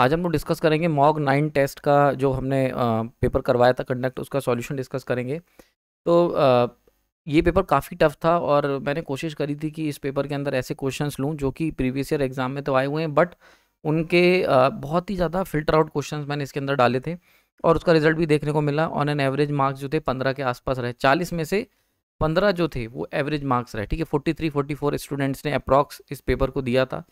आज हम लोग डिस्कस करेंगे मॉग नाइन टेस्ट का जो हमने आ, पेपर करवाया था कंडक्ट उसका सॉल्यूशन डिस्कस करेंगे तो आ, ये पेपर काफ़ी टफ था और मैंने कोशिश करी थी कि इस पेपर के अंदर ऐसे क्वेश्चंस लूँ जो कि प्रीवियस ईयर एग्ज़ाम में तो आए हुए हैं बट उनके आ, बहुत ही ज़्यादा फिल्टर आउट क्वेश्चन मैंने इसके अंदर डाले थे और उसका रिजल्ट भी देखने को मिला ऑन एन एवरेज मार्क्स जो थे पंद्रह के आसपास रहे चालीस में से पंद्रह जो थे वो एवरेज मार्क्स रहे ठीक है forty three forty four students ने अप्रॉक्स इस पेपर को दिया था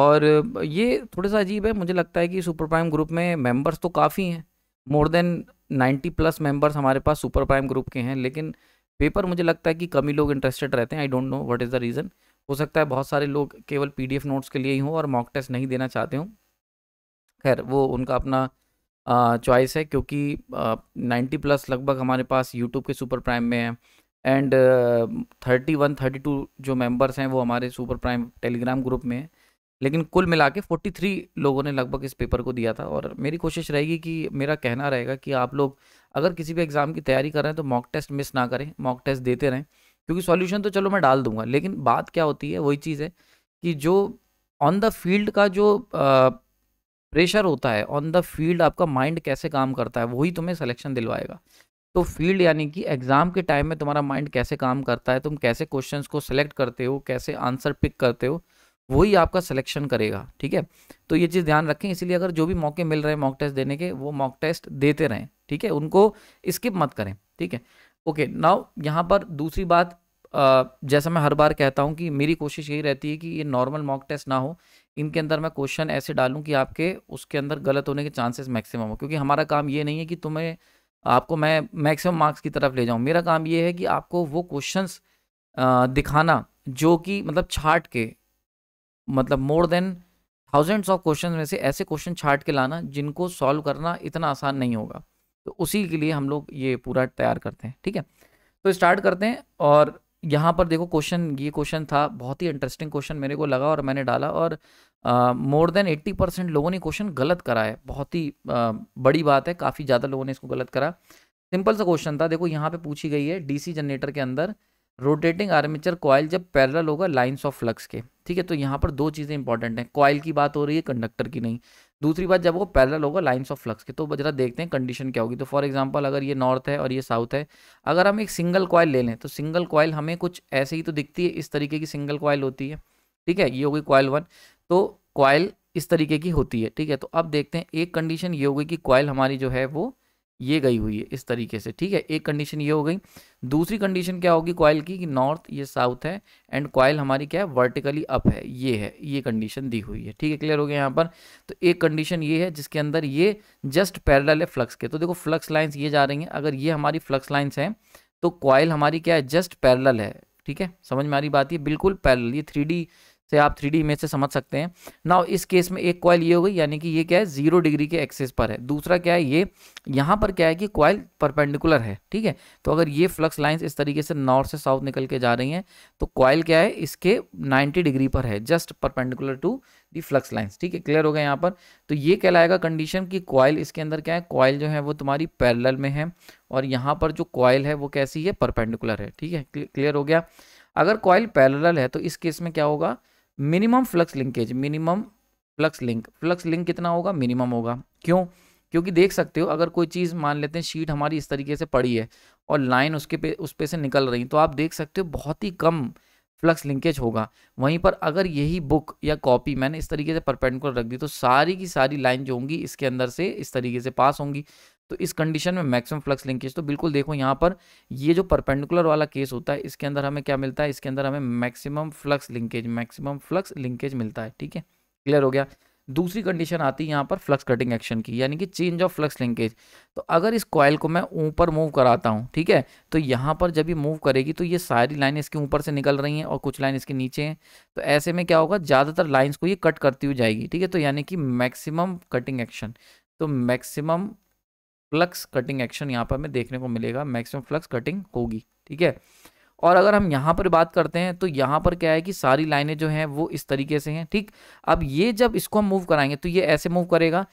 और ये थोड़ा सा अजीब है मुझे लगता है कि सुपर प्राइम ग्रुप में मेंबर्स तो काफ़ी हैं more than ninety plus members हमारे पास सुपर प्राइम ग्रुप के हैं लेकिन पेपर मुझे लगता है कि कमी लोग इंटरेस्टेड रहते हैं I don't know what is the reason हो सकता है बहुत सारे लोग केवल पी नोट्स के लिए ही हों और मॉक टेस्ट नहीं देना चाहते हों खैर वो उनका अपना चॉइस है क्योंकि नाइन्टी प्लस लगभग हमारे पास यूट्यूब के सुपर प्राइम में है and thirty one thirty two जो मेंबर्स हैं वो हमारे सुपर प्राइम टेलीग्राम ग्रुप में हैं लेकिन कुल मिला के फोर्टी थ्री लोगों ने लगभग इस पेपर को दिया था और मेरी कोशिश रहेगी कि मेरा कहना रहेगा कि आप लोग अगर किसी भी एग्ज़ाम की तैयारी कर रहे हैं तो मॉक टेस्ट मिस ना करें मॉक टेस्ट देते रहें क्योंकि सॉल्यूशन तो चलो मैं डाल दूंगा लेकिन बात क्या होती है वही चीज़ है कि जो ऑन द फील्ड का जो प्रेशर होता है ऑन द फील्ड आपका माइंड कैसे काम करता है वही तुम्हें सिलेक्शन दिलवाएगा तो फील्ड यानी कि एग्ज़ाम के टाइम में तुम्हारा माइंड कैसे काम करता है तुम कैसे क्वेश्चंस को सिलेक्ट करते हो कैसे आंसर पिक करते हो वही आपका सिलेक्शन करेगा ठीक है तो ये चीज़ ध्यान रखें इसीलिए अगर जो भी मौके मिल रहे हैं मॉक टेस्ट देने के वो मॉक टेस्ट देते रहें ठीक है उनको स्किप मत करें ठीक है ओके नाउ यहाँ पर दूसरी बात जैसा मैं हर बार कहता हूँ कि मेरी कोशिश यही रहती है कि ये नॉर्मल मॉक टेस्ट ना हो इनके अंदर मैं क्वेश्चन ऐसे डालूँ कि आपके उसके अंदर गलत होने के चांसेस मैक्सिमम हो क्योंकि हमारा काम ये नहीं है कि तुम्हें आपको मैं मैक्सिमम मार्क्स की तरफ ले जाऊँ मेरा काम ये है कि आपको वो क्वेश्चन दिखाना जो कि मतलब छाट के मतलब more than thousands of question में से ऐसे क्वेश्चन छाट के लाना जिनको सॉल्व करना इतना आसान नहीं होगा तो उसी के लिए हम लोग ये पूरा तैयार करते हैं ठीक है तो स्टार्ट करते हैं और यहाँ पर देखो क्वेश्चन ये क्वेश्चन था बहुत ही इंटरेस्टिंग क्वेश्चन मेरे को लगा और मैंने डाला और मोर देन एट्टी परसेंट लोगों ने क्वेश्चन गलत करा है बहुत ही बड़ी बात है काफ़ी ज़्यादा लोगों ने इसको गलत करा सिंपल सा क्वेश्चन था देखो यहाँ पे पूछी गई है डीसी जनरेटर के अंदर रोटेटिंग आर्मेचर कॉयल जब पैरल होगा लाइन्स ऑफ फ्लक्स के ठीक है तो यहाँ पर दो चीज़ें इंपॉर्टेंट हैं कॉयल की बात हो रही है कंडक्टर की नहीं दूसरी बात जब वो पैरल होगा लाइन्स ऑफ फ्लक्स के तो जरा देखते हैं कंडीशन क्या होगी तो फॉर एग्जाम्पल अगर ये नॉर्थ है और ये साउथ है अगर हम एक सिंगल कॉयल ले लें तो सिंगल कॉयल हमें कुछ ऐसे ही तो दिखती है इस तरीके की सिंगल कॉयल होती है ठीक है ये होगी कॉयल वन तो कॉयल इस तरीके की होती है ठीक है तो अब देखते हैं एक कंडीशन ये होगी कि कॉयल हमारी जो है वो ये गई हुई है इस तरीके से ठीक है एक कंडीशन ये हो गई दूसरी कंडीशन क्या होगी कॉयल की कि नॉर्थ ये साउथ है एंड कॉयल हमारी क्या है वर्टिकली अप है ये है ये कंडीशन दी हुई है ठीक है क्लियर हो गया यहाँ पर तो एक कंडीशन ये है जिसके अंदर ये जस्ट पैरल है फ्लक्स के तो देखो फ्लक्स लाइन्स ये जा रही हैं अगर ये हमारी फ्लक्स लाइन्स हैं तो कॉयल हमारी क्या है जस्ट पैरल है ठीक है समझ में आ रही बात ये बिल्कुल पैरल ये थ्री से आप थ्री डी इमेज से समझ सकते हैं ना इस केस में एक कॉयल ये हो गई यानी कि ये क्या है जीरो डिग्री के एक्सेस पर है दूसरा क्या है ये यहाँ पर क्या है कि कॉयल परपेंडिकुलर है ठीक है तो अगर ये फ्लक्स लाइन्स इस तरीके से नॉर्थ से साउथ निकल के जा रही हैं तो कॉयल क्या है इसके नाइन्टी डिग्री पर है just perpendicular to the flux lines ठीक है क्लियर हो गया यहाँ पर तो ये कहलाएगा कंडीशन कि कॉयल इसके अंदर क्या है कॉयल जो है वो तुम्हारी पैरल में है और यहाँ पर जो कॉयल है वो कैसी है परपेंडिकुलर है ठीक है क्लियर हो गया अगर कॉयल पैरल है तो इस केस में क्या होगा minimum flux linkage minimum flux link flux link कितना होगा मिनिमम होगा क्यों क्योंकि देख सकते हो अगर कोई चीज़ मान लेते हैं शीट हमारी इस तरीके से पड़ी है और लाइन उसके पे उस पे से निकल रही तो आप देख सकते हो बहुत ही कम फ्लक्स लिंकेज होगा वहीं पर अगर यही बुक या कॉपी मैंने इस तरीके से परपेंडिकुलर रख दी तो सारी की सारी लाइन जो होंगी इसके अंदर से इस तरीके से पास होंगी तो इस कंडीशन में मैक्सिमम फ्लक्स लिंकेज तो बिल्कुल देखो यहाँ पर ये जो परपेंडिकुलर वाला केस होता है इसके अंदर हमें क्या मिलता है इसके अंदर हमें maximum flux linkage maximum flux linkage मिलता है ठीक है क्लियर हो गया दूसरी कंडीशन आती है यहाँ पर फ्लक्स कटिंग एक्शन की यानी कि चेंज ऑफ फ्लक्स लिंकेज तो अगर इस कॉयल को मैं ऊपर मूव कराता हूँ ठीक है तो यहाँ पर जब ये मूव करेगी तो ये सारी लाइन इसके ऊपर से निकल रही हैं और कुछ लाइन इसके नीचे हैं तो ऐसे में क्या होगा ज़्यादातर लाइन्स को ये कट करती हुई जाएगी ठीक है तो यानी कि मैक्सिमम कटिंग एक्शन तो मैक्सिमम फ्लक्स कटिंग एक्शन यहाँ पर हमें देखने को मिलेगा मैक्सिमम फ्लक्स कटिंग होगी ठीक है और अगर हम यहाँ पर बात करते हैं तो यहाँ पर क्या है कि सारी लाइनें जो हैं वो इस तरीके से हैं ठीक अब ये जब इसको हम मूव कराएंगे तो ये ऐसे मूव करेगा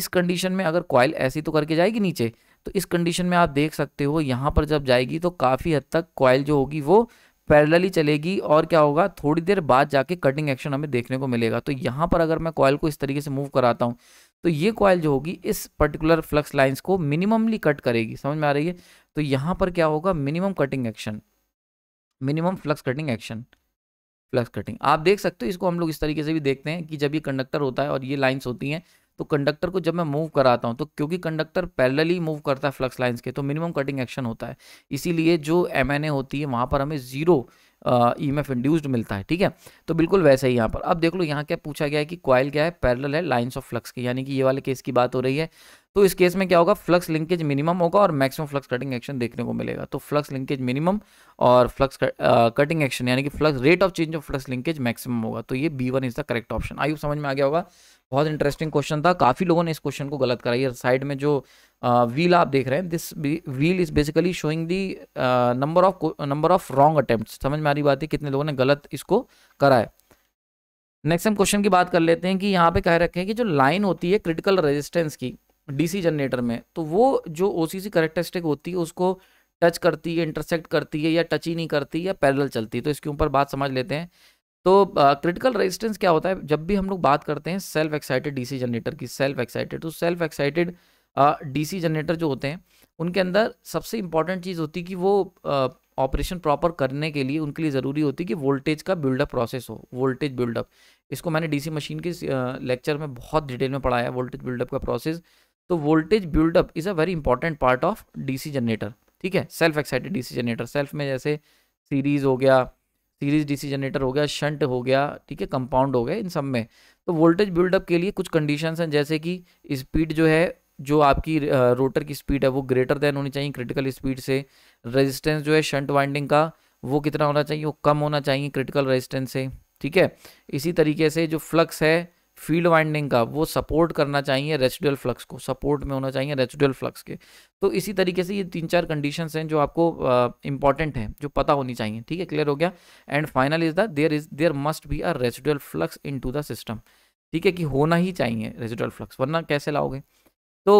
इस कंडीशन में अगर कॉयल ऐसी तो करके जाएगी नीचे तो इस कंडीशन में आप देख सकते हो यहाँ पर जब जाएगी तो काफ़ी हद तक कॉयल जो होगी वो पैरेलली चलेगी और क्या होगा थोड़ी देर बाद जाके कटिंग एक्शन हमें देखने को मिलेगा तो यहाँ पर अगर मैं कॉयल को इस तरीके से मूव कराता हूँ तो ये कॉयल जो होगी इस पर्टिकुलर फ्लक्स लाइंस को मिनिममली कट करेगी समझ में आ रही है तो यहाँ पर क्या होगा minimum cutting action minimum flux cutting action flux cutting आप देख सकते हो इसको हम लोग इस तरीके से भी देखते हैं कि जब ये कंडक्टर होता है और ये लाइन्स होती हैं तो कंडक्टर को जब मैं मूव कराता हूँ तो क्योंकि कंडक्टर पैरेलली मूव करता है फ्लक्स लाइंस के तो मिनिमम कटिंग एक्शन होता है इसीलिए जो एम होती है वहाँ पर हमें zero E M F induced मिलता है ठीक है तो बिल्कुल वैसे ही यहाँ पर अब देख लो यहाँ क्या पूछा गया है कि कॉयल क्या है पैरल है लाइन्स ऑफ फ्लक्स की यानी कि ये वाले केस की बात हो रही है तो इस केस में क्या होगा फ्लक्स लिंकेज मिनिमम होगा और मैक्सिमम फ्लक्स कटिंग एक्शन देखने को मिलेगा तो फ्लक्स लिंकेज मिनिमम और फ्लक्स कटिंग एक्शन यानी कि flux rate of change of flux linkage maximum होगा तो ये B one is the correct option आई समझ में आ गया होगा बहुत इंटरेस्टिंग क्वेश्चन था काफ़ी लोगों ने इस क्वेश्चन को गलत कराई साइड में जो व्हील uh, आप देख रहे हैं this wheel is basically showing the number of number of wrong attempt समझ में आ रही बात है कितने लोगों ने गलत इसको करा है नेक्स्ट हम क्वेश्चन की बात कर लेते हैं कि यहाँ पे कह रखे हैं कि जो लाइन होती है क्रिटिकल रेजिस्टेंस की डीसी जनरेटर में तो वो जो ओसीसी करेक्टरिस्टिक होती है उसको टच करती है इंटरसेक्ट करती है या टच ही नहीं करती या पैरेलल चलती है तो इसके ऊपर बात समझ लेते हैं तो क्रिटिकल uh, रेजिस्टेंस क्या होता है जब भी हम लोग बात करते हैं सेल्फ एक्साइटेड डीसी जनरेटर की सेल्फ एक्साइटेड तो सेल्फ एक्साइटेड डीसी जनरेटर जो होते हैं उनके अंदर सबसे इम्पॉर्टेंट चीज़ होती है कि वो ऑपरेशन प्रॉपर करने के लिए उनके लिए ज़रूरी होती है कि वोल्टेज का बिल्डअप प्रोसेस हो वोल्टेज बिल्डअप इसको मैंने डीसी मशीन के लेक्चर में बहुत डिटेल में पढ़ाया वोल्टेज बिल्डअप का प्रोसेस तो voltage buildup is a very important part of DC generator ठीक है self excited DC generator self में जैसे सीरीज हो गया सीरीज डीसी जनरेटर हो गया शंट हो गया ठीक है कंपाउंड हो गया इन सब में तो वोल्टेज बिल्डअप के लिए कुछ कंडीशंस हैं जैसे कि स्पीड जो है जो आपकी रोटर की स्पीड है वो ग्रेटर देन होनी चाहिए क्रिटिकल स्पीड से रेजिस्टेंस जो है शंट वाइंडिंग का वो कितना होना चाहिए वो कम होना चाहिए क्रिटिकल रेजिस्टेंस से ठीक है इसी तरीके से जो फ्लक्स है फील्ड वाइंडिंग का वो सपोर्ट करना चाहिए रेचुअल फ्लक्स को सपोर्ट में होना चाहिए रेचुअल फ्लक्स के तो इसी तरीके से ये तीन चार कंडीशंस हैं जो आपको इंपॉर्टेंट हैं जो पता होनी चाहिए ठीक है क्लियर हो गया and final is the there is there must be a residual flux in the system ठीक है कि होना ही चाहिए रेचुअल फ्लक्स वरना कैसे लाओगे तो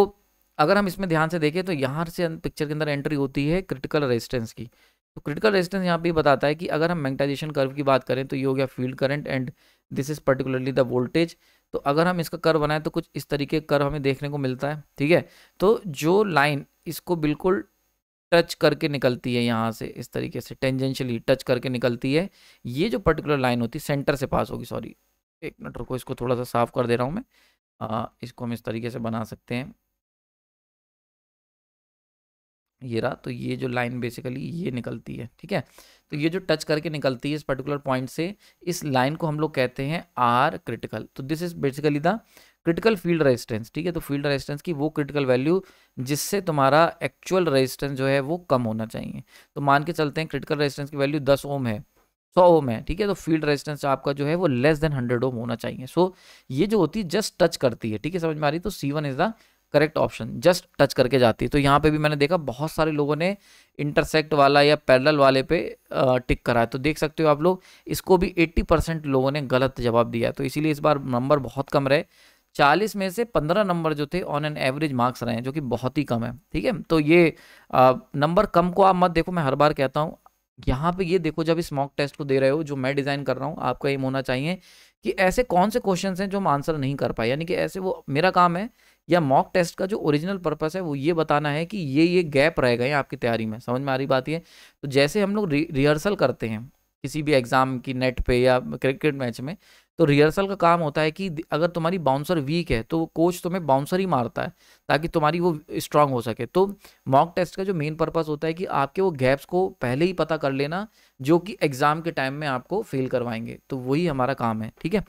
अगर हम इसमें ध्यान से देखें तो यहाँ से पिक्चर अं, के अंदर एंट्री होती है क्रिटिकल रेजिस्टेंस की तो क्रिटिकल रेजिस्टेंस यहाँ पे बताता है कि अगर हम मैग्नेटाइजेशन कर्व की बात करें तो ये हो गया field current and this is particularly the voltage तो अगर हम इसका कर्व बनाए तो कुछ इस तरीके का कर्व हमें देखने को मिलता है ठीक है तो जो लाइन इसको बिल्कुल टच करके निकलती है यहाँ से इस तरीके से टेंजेंशियली टच करके निकलती है ये जो पर्टिकुलर लाइन होती है सेंटर से पास होगी सॉरी एक मिनट रुको इसको थोड़ा सा साफ कर दे रहा हूँ मैं आ, हाँ, इसको हम इस तरीके से बना सकते हैं ये रहा तो ये जो लाइन बेसिकली ये निकलती है ठीक है तो ये जो टच करके निकलती है इस पर्टिकुलर पॉइंट से इस लाइन को हम लोग कहते हैं आर क्रिटिकल तो this is basically the critical field resistance ठीक है तो फील्ड रेजिस्टेंस की वो क्रिटिकल वैल्यू जिससे तुम्हारा एक्चुअल रेजिस्टेंस जो है वो कम होना चाहिए तो मान के चलते हैं क्रिटिकल रेजिस्टेंस की वैल्यू दस ओम है सौ ओम है ठीक है तो फील्ड रेजिस्टेंस आपका जो है वो लेस देन हंड्रेड ओम होना चाहिए सो ये जो होती है जस्ट टच करती है ठीक है समझ में आ रही तो C one is the correct option just touch करके जाती है तो यहाँ पे भी मैंने देखा बहुत सारे लोगों ने इंटरसेक्ट वाला या पैरल वाले पे टिक करा है तो देख सकते हो आप लोग इसको भी 80 परसेंट लोगों ने गलत जवाब दिया है तो इसीलिए इस बार नंबर बहुत कम रहे चालीस में से पंद्रह नंबर जो थे ऑन एन एवरेज मार्क्स रहे हैं जो कि बहुत ही कम है ठीक है तो ये नंबर कम को आप मत देखो मैं हर बार कहता हूँ यहाँ पे ये देखो जब इस मॉक टेस्ट को दे रहे हो जो मैं डिज़ाइन कर रहा हूँ आपका एम होना चाहिए कि ऐसे कौन से क्वेश्चन हैं जो हम आंसर नहीं कर पाए यानी कि ऐसे वो मेरा काम है या मॉक टेस्ट का जो ओरिजिनल पर्पस है वो ये बताना है कि ये ये गैप रह गए आपकी तैयारी में समझ में आ रही बात ये तो जैसे हम लोग रिहर्सल करते हैं किसी भी एग्ज़ाम की नेट पे या क्रिकेट मैच में तो रिहर्सल का काम होता है कि अगर तुम्हारी बाउंसर वीक है तो कोच तुम्हें बाउंसर ही मारता है ताकि तुम्हारी वो स्ट्रांग हो सके तो मॉक टेस्ट का जो मेन पर्पज़ होता है कि आपके वो गैप्स को पहले ही पता कर लेना जो कि एग्ज़ाम के टाइम में आपको फेल करवाएंगे तो वही हमारा काम है ठीक है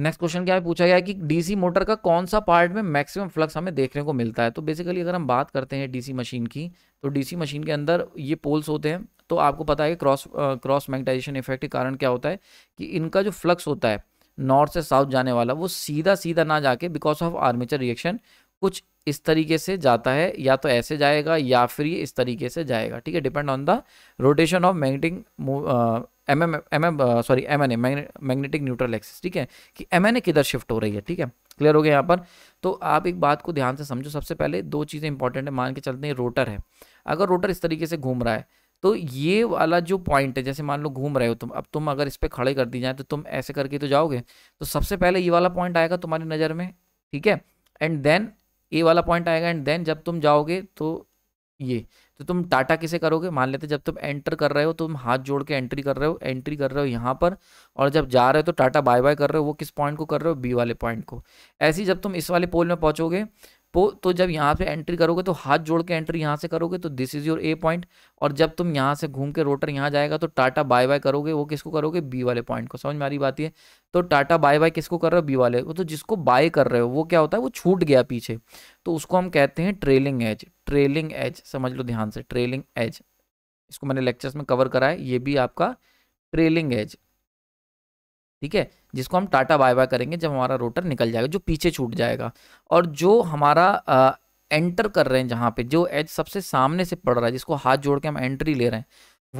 नेक्स्ट क्वेश्चन क्या है पूछा गया है कि डीसी मोटर का कौन सा पार्ट में मैक्सिमम फ्लक्स हमें देखने को मिलता है तो बेसिकली अगर हम बात करते हैं डीसी मशीन की तो डीसी मशीन के अंदर ये पोल्स होते हैं तो आपको पता है कि क्रॉस क्रॉस मैग्नेटाइजेशन इफेक्ट के कारण क्या होता है कि इनका जो फ्लक्स होता है नॉर्थ से साउथ जाने वाला वो सीधा सीधा ना जाके बिकॉज ऑफ आर्मेचर रिएक्शन कुछ इस तरीके से जाता है या तो ऐसे जाएगा या फिर ये इस तरीके से जाएगा ठीक है depend on the rotation of magnetic M M M M sorry M N A magnetic neutral axis ठीक है कि एम एन ए किधर शिफ्ट हो रही है ठीक है क्लियर हो गया यहाँ पर तो आप एक बात को ध्यान से समझो सबसे पहले दो चीज़ें इंपॉर्टेंट है मान के चलते हैं रोटर है अगर रोटर इस तरीके से घूम रहा है तो ये वाला जो पॉइंट है जैसे मान लो घूम रहे हो तुम अब तुम अगर इस पर खड़े कर दी जाए तो तुम ऐसे करके तो जाओगे तो सबसे पहले ये वाला पॉइंट आएगा तुम्हारी नज़र में ठीक है एंड देन ए वाला पॉइंट आएगा एंड देन जब तुम जाओगे तो ये तो तुम टाटा किसे करोगे मान लेते जब तुम एंटर कर रहे हो तुम हाथ जोड़ के एंट्री कर रहे हो एंट्री कर रहे हो यहाँ पर और जब जा रहे हो तो टाटा बाय बाय कर रहे हो वो किस पॉइंट को कर रहे हो बी वाले पॉइंट को ऐसे ही जब तुम इस वाले पोल में पहुँचोगे पो तो जब यहाँ पे एंट्री करोगे तो हाथ जोड़ के एंट्री यहाँ से करोगे तो this is your A point और जब तुम यहाँ से घूम के रोटर यहाँ जाएगा तो टाटा बाय बाय करोगे वो किसको करोगे बी वाले पॉइंट को समझ में आ रही बात ये तो टाटा बाय बाय किसको कर रहे हो बी वाले को तो जिसको बाय कर रहे हो वो क्या होता है वो छूट गया पीछे तो उसको हम कहते हैं ट्रेलिंग एज ट्रेलिंग एज समझ लो ध्यान से ट्रेलिंग एज इसको मैंने लेक्चर्स में कवर करा है ये भी आपका ट्रेलिंग एज ठीक है जिसको हम टाटा बाय बाय करेंगे जब हमारा रोटर निकल जाएगा जो पीछे छूट जाएगा और जो हमारा आ, एंटर कर रहे हैं जहाँ पे जो एज सबसे सामने से पड़ रहा है जिसको हाथ जोड़ के हम एंट्री ले रहे हैं